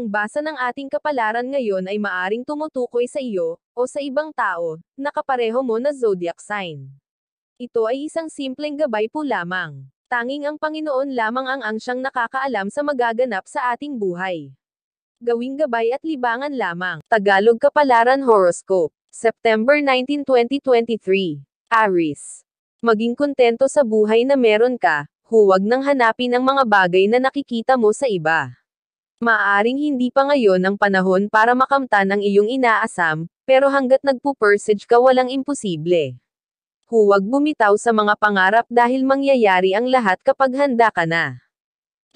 ang basa ng ating kapalaran ngayon ay maaring tumutukoy sa iyo, o sa ibang tao, na kapareho mo na zodiac sign. Ito ay isang simpleng gabay po lamang. Tanging ang Panginoon lamang ang ang siyang nakakaalam sa magaganap sa ating buhay. Gawing gabay at libangan lamang. Tagalog Kapalaran Horoscope. September 19, 2023. Aris. Maging kontento sa buhay na meron ka, huwag nang hanapin ang mga bagay na nakikita mo sa iba. Maaring hindi pa ngayon ang panahon para makamtan ang iyong inaasam, pero hanggat nagpupursage ka walang imposible. Huwag bumitaw sa mga pangarap dahil mangyayari ang lahat kapag handa ka na.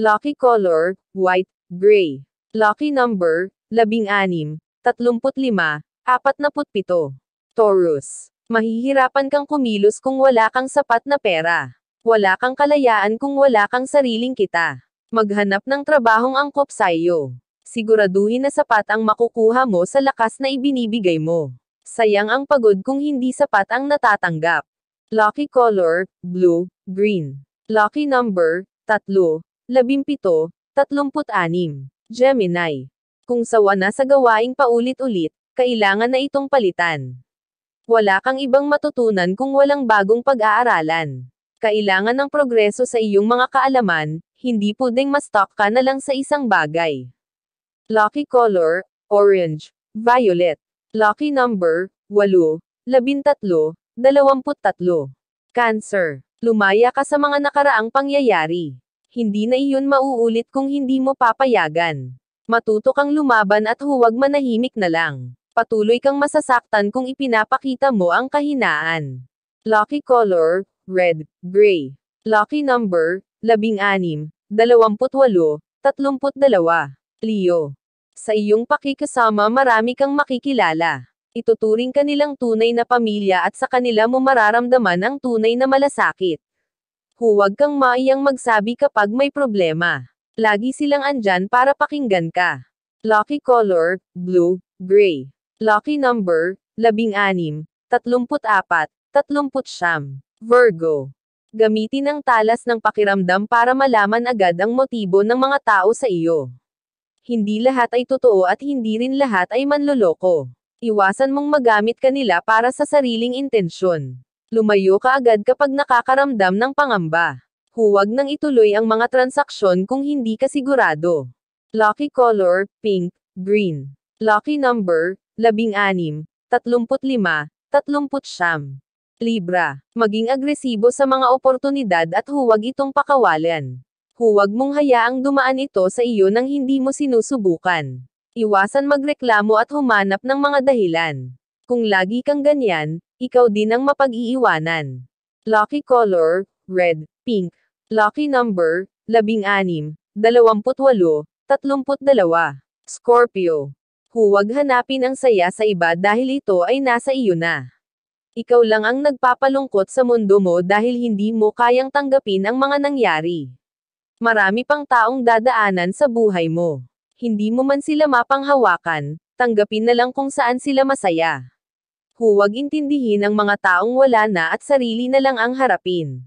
Lucky color, white, gray. Lucky number, labing anim, tatlumput lima, apat na putpito. Taurus. Mahihirapan kang kumilos kung wala kang sapat na pera. Wala kang kalayaan kung wala kang sariling kita. Maghanap ng trabahong angkop sa iyo. Siguraduhin na sapat ang makukuha mo sa lakas na ibinibigay mo. Sayang ang pagod kung hindi sapat ang natatanggap. Lucky color, blue, green. Lucky number, tatlo, labimpito, tatlumput-anim. Gemini. Kung sawa na sa gawaing paulit-ulit, kailangan na itong palitan. Wala kang ibang matutunan kung walang bagong pag-aaralan. Kailangan ng progreso sa iyong mga kaalaman, hindi pwedeng ma-stuck ka na lang sa isang bagay. Lucky color, orange, violet. Lucky number, 8, 13, 23. Cancer. Lumaya ka sa mga nakaraang pangyayari. Hindi na iyon mauulit kung hindi mo papayagan. Matuto kang lumaban at huwag manahimik na lang. Patuloy kang masasaktan kung ipinapakita mo ang kahinaan. Lucky color, red, gray. Lucky number, labing-anim, dalawamputwalo, tatlumputdalawa. Leo. Sa iyong pakikasama marami kang makikilala. Ituturing kanilang tunay na pamilya at sa kanila mo mararamdaman ang tunay na malasakit. Huwag kang maiyang magsabi kapag may problema. Lagi silang andyan para pakinggan ka. Lucky color, blue, gray. Lucky number, labing-anim, tatlumput-apat, tatlumput-siyam. Virgo. Gamitin ang talas ng pakiramdam para malaman agad ang motibo ng mga tao sa iyo. Hindi lahat ay totoo at hindi rin lahat ay manloloko. Iwasan mong magamit kanila para sa sariling intensyon. Lumayo ka agad kapag nakakaramdam ng pangamba. Huwag nang ituloy ang mga transaksyon kung hindi ka sigurado. Lucky color, pink, green. Lucky number, 16, 35, 30 siyam. Libra, maging agresibo sa mga oportunidad at huwag itong pakawalan. Huwag mong hayaang dumaan ito sa iyo nang hindi mo sinusubukan. Iwasan magreklamo at humanap ng mga dahilan. Kung lagi kang ganyan, ikaw din ang mapag-iiwanan. Lucky color, red, pink. Lucky number, 16, 28, 32. Scorpio. Huwag hanapin ang saya sa iba dahil ito ay nasa iyo na. Ikaw lang ang nagpapalungkot sa mundo mo dahil hindi mo kayang tanggapin ang mga nangyari. Marami pang taong dadaanan sa buhay mo. Hindi mo man sila mapanghawakan, tanggapin na lang kung saan sila masaya. Huwag intindihin ang mga taong wala na at sarili na lang ang harapin.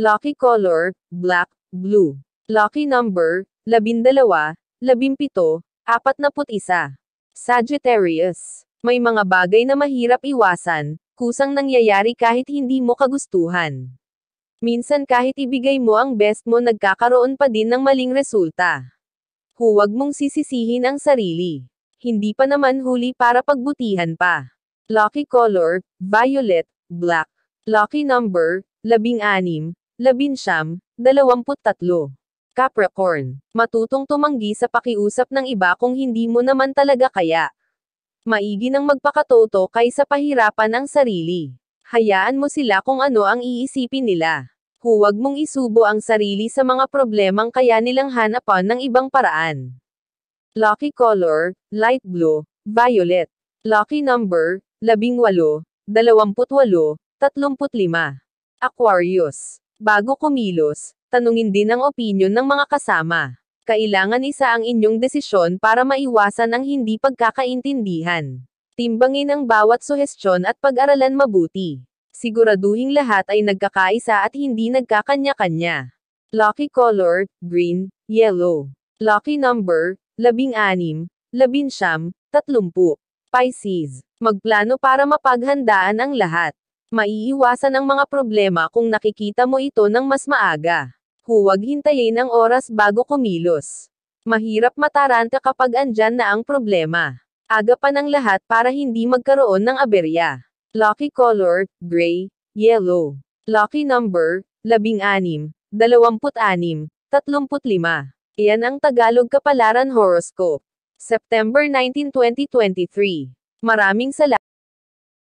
Lucky color, black, blue. Lucky number, labindalawa, labimpito, apatnaput isa. Sagittarius. May mga bagay na mahirap iwasan, kusang nangyayari kahit hindi mo kagustuhan. Minsan kahit ibigay mo ang best mo nagkakaroon pa din ng maling resulta. Huwag mong sisisihin ang sarili. Hindi pa naman huli para pagbutihan pa. Lucky color, violet, black. Lucky number, labing anim, labinsyam, dalawamput tatlo. Capricorn, matutong tumanggi sa pakiusap ng iba kung hindi mo naman talaga kaya. Maigi nang magpakatoto kaysa pahirapan ang sarili. Hayaan mo sila kung ano ang iisipin nila. Huwag mong isubo ang sarili sa mga problemang kaya nilang hanapan ng ibang paraan. Lucky color, light blue, violet. Lucky number, 18, 28, 35. Aquarius. Bago kumilos, tanungin din ang opinion ng mga kasama kailangan isa ang inyong desisyon para maiwasan ang hindi pagkakaintindihan. Timbangin ang bawat suhestyon at pag-aralan mabuti. Siguraduhing lahat ay nagkakaisa at hindi nagkakanya-kanya. Lucky color, green, yellow. Lucky number, labing anim, labin siyam, tatlumpu. Pisces. Magplano para mapaghandaan ang lahat. Maiiwasan ang mga problema kung nakikita mo ito ng mas maaga. Huwag hintayin ang oras bago kumilos. Mahirap mataranta kapag andyan na ang problema. Aga pa ng lahat para hindi magkaroon ng aberya. Lucky color, gray, yellow. Lucky number, labing anim, dalawamput anim, tatlumput lima. Iyan ang Tagalog Kapalaran Horoscope. September 19, 2023. Maraming salamat.